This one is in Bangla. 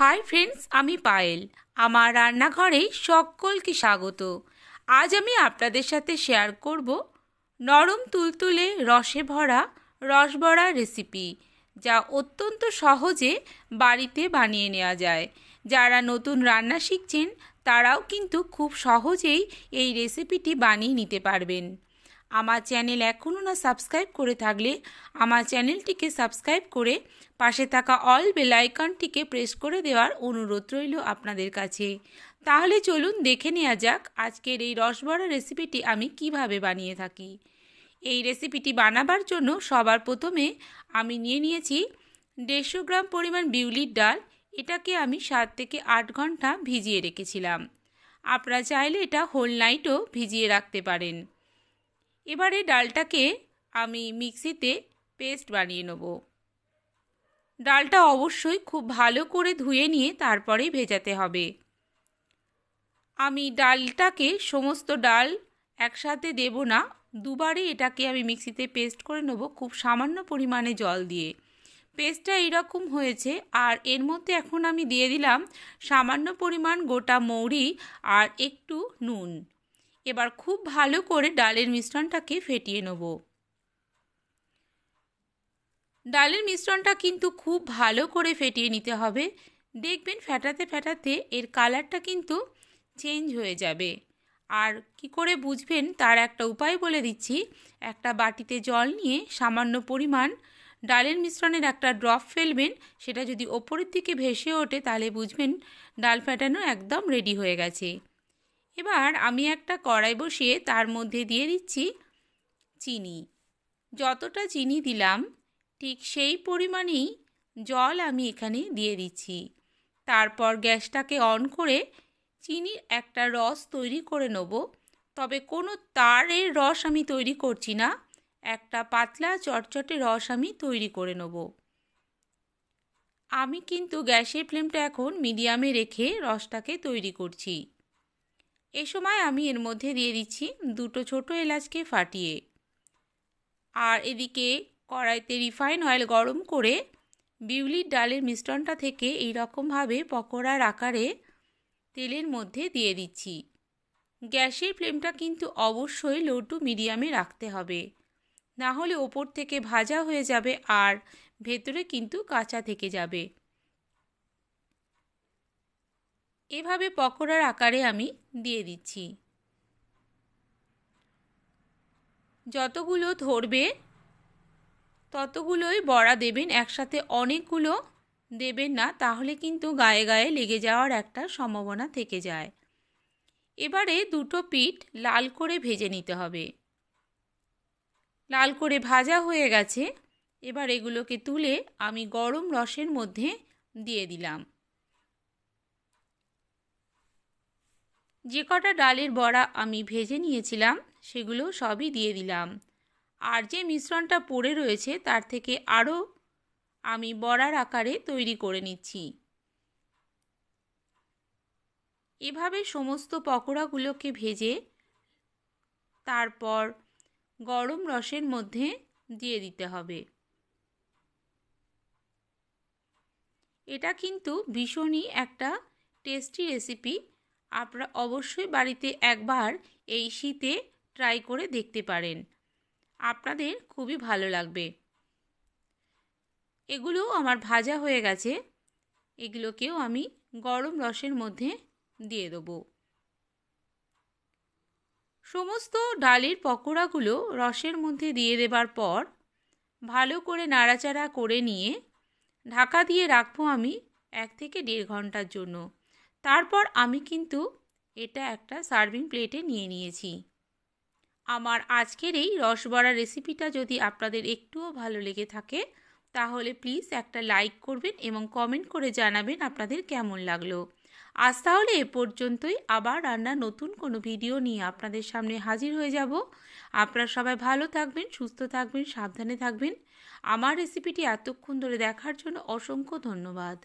হাই ফ্রেন্ডস আমি পায়েল আমার রান্নাঘরে সকলকে স্বাগত আজ আমি আপনাদের সাথে শেয়ার করব নরম তুলতুলে রসে ভরা রসবড়া রেসিপি যা অত্যন্ত সহজে বাড়িতে বানিয়ে নেওয়া যায় যারা নতুন রান্না শিখছেন তারাও কিন্তু খুব সহজেই এই রেসিপিটি বানিয়ে নিতে পারবেন আমার চ্যানেল এখনও না সাবস্ক্রাইব করে থাকলে আমার চ্যানেলটিকে সাবস্ক্রাইব করে পাশে থাকা অল বেলাইকনটিকে প্রেস করে দেওয়ার অনুরোধ রইল আপনাদের কাছে তাহলে চলুন দেখে নেওয়া যাক আজকের এই রসবড়া রেসিপিটি আমি কিভাবে বানিয়ে থাকি এই রেসিপিটি বানাবার জন্য সবার প্রথমে আমি নিয়ে নিয়েছি দেড়শো গ্রাম পরিমাণ বিউলির ডাল এটাকে আমি সাত থেকে আট ঘন্টা ভিজিয়ে রেখেছিলাম আপনারা চাইলে এটা হোল নাইটও ভিজিয়ে রাখতে পারেন এবারে ডালটাকে আমি মিক্সিতে পেস্ট বানিয়ে নেব ডালটা অবশ্যই খুব ভালো করে ধুয়ে নিয়ে তারপরেই ভেজাতে হবে আমি ডালটাকে সমস্ত ডাল একসাথে দেব না দুবারে এটাকে আমি মিক্সিতে পেস্ট করে নেব খুব সামান্য পরিমাণে জল দিয়ে পেস্টটা এরকম হয়েছে আর এর মধ্যে এখন আমি দিয়ে দিলাম সামান্য পরিমাণ গোটা মৌরি আর একটু নুন এবার খুব ভালো করে ডালের মিশ্রণটাকে ফেটিয়ে নেব ডালের মিশ্রণটা কিন্তু খুব ভালো করে ফেটিয়ে নিতে হবে দেখবেন ফেটাতে ফেটাতে এর কালারটা কিন্তু চেঞ্জ হয়ে যাবে আর কি করে বুঝবেন তার একটা উপায় বলে দিচ্ছি একটা বাটিতে জল নিয়ে সামান্য পরিমাণ ডালের মিশ্রণের একটা ড্রপ ফেলবেন সেটা যদি ওপরের দিকে ভেসে ওঠে তাহলে বুঝবেন ডাল ফ্যাটানো একদম রেডি হয়ে গেছে এবার আমি একটা কড়াই বসিয়ে তার মধ্যে দিয়ে দিচ্ছি চিনি যতটা চিনি দিলাম ঠিক সেই পরিমাণেই জল আমি এখানে দিয়ে দিচ্ছি তারপর গ্যাসটাকে অন করে চিনির একটা রস তৈরি করে নেব তবে কোনো তারের রস আমি তৈরি করছি না একটা পাতলা চটচটে রস আমি তৈরি করে নেব আমি কিন্তু গ্যাসের ফ্লেমটা এখন মিডিয়ামে রেখে রসটাকে তৈরি করছি এ সময় আমি এর মধ্যে দিয়ে দিচ্ছি দুটো ছোট এলাচকে ফাটিয়ে আর এদিকে কড়াইতে রিফাইন অয়েল গরম করে বিউলির ডালের মিশ্রণটা থেকে এই রকমভাবে পকোড়ার আকারে তেলের মধ্যে দিয়ে দিচ্ছি গ্যাসের ফ্লেমটা কিন্তু অবশ্যই লো টু মিডিয়ামে রাখতে হবে না হলে ওপর থেকে ভাজা হয়ে যাবে আর ভেতরে কিন্তু কাঁচা থেকে যাবে এভাবে পকোড়ার আকারে আমি দিয়ে দিচ্ছি যতগুলো ধরবে ততগুলোই বড়া দেবেন একসাথে অনেকগুলো দেবেন না তাহলে কিন্তু গায়ে গায়ে লেগে যাওয়ার একটা সম্ভাবনা থেকে যায় এবারে দুটো পিঠ লাল করে ভেজে নিতে হবে লাল করে ভাজা হয়ে গেছে এবার এগুলোকে তুলে আমি গরম রসের মধ্যে দিয়ে দিলাম যে কটা ডালের বড়া আমি ভেজে নিয়েছিলাম সেগুলো সবই দিয়ে দিলাম আর যে মিশ্রণটা পড়ে রয়েছে তার থেকে আরও আমি বড়ার আকারে তৈরি করে নিচ্ছি এভাবে সমস্ত পকোড়াগুলোকে ভেজে তারপর গরম রসের মধ্যে দিয়ে দিতে হবে এটা কিন্তু ভীষণই একটা টেস্টি রেসিপি আপনারা অবশ্যই বাড়িতে একবার এই শীতে ট্রাই করে দেখতে পারেন আপনাদের খুবই ভালো লাগবে এগুলোও আমার ভাজা হয়ে গেছে এগুলোকেও আমি গরম রসের মধ্যে দিয়ে দেব সমস্ত ডালের পকোড়াগুলো রসের মধ্যে দিয়ে দেবার পর ভালো করে নাড়াচাড়া করে নিয়ে ঢাকা দিয়ে রাখবো আমি এক থেকে দেড় ঘন্টার জন্য তারপর আমি কিন্তু এটা একটা সার্ভিং প্লেটে নিয়ে নিয়েছি আমার আজকের এই রসবড়া রেসিপিটা যদি আপনাদের একটুও ভালো লেগে থাকে তাহলে প্লিজ একটা লাইক করবেন এবং কমেন্ট করে জানাবেন আপনাদের কেমন লাগলো আজ তাহলে এ পর্যন্তই আবার রান্না নতুন কোনো ভিডিও নিয়ে আপনাদের সামনে হাজির হয়ে যাব আপনারা সবাই ভালো থাকবেন সুস্থ থাকবেন সাবধানে থাকবেন আমার রেসিপিটি এতক্ষণ ধরে দেখার জন্য অসংখ্য ধন্যবাদ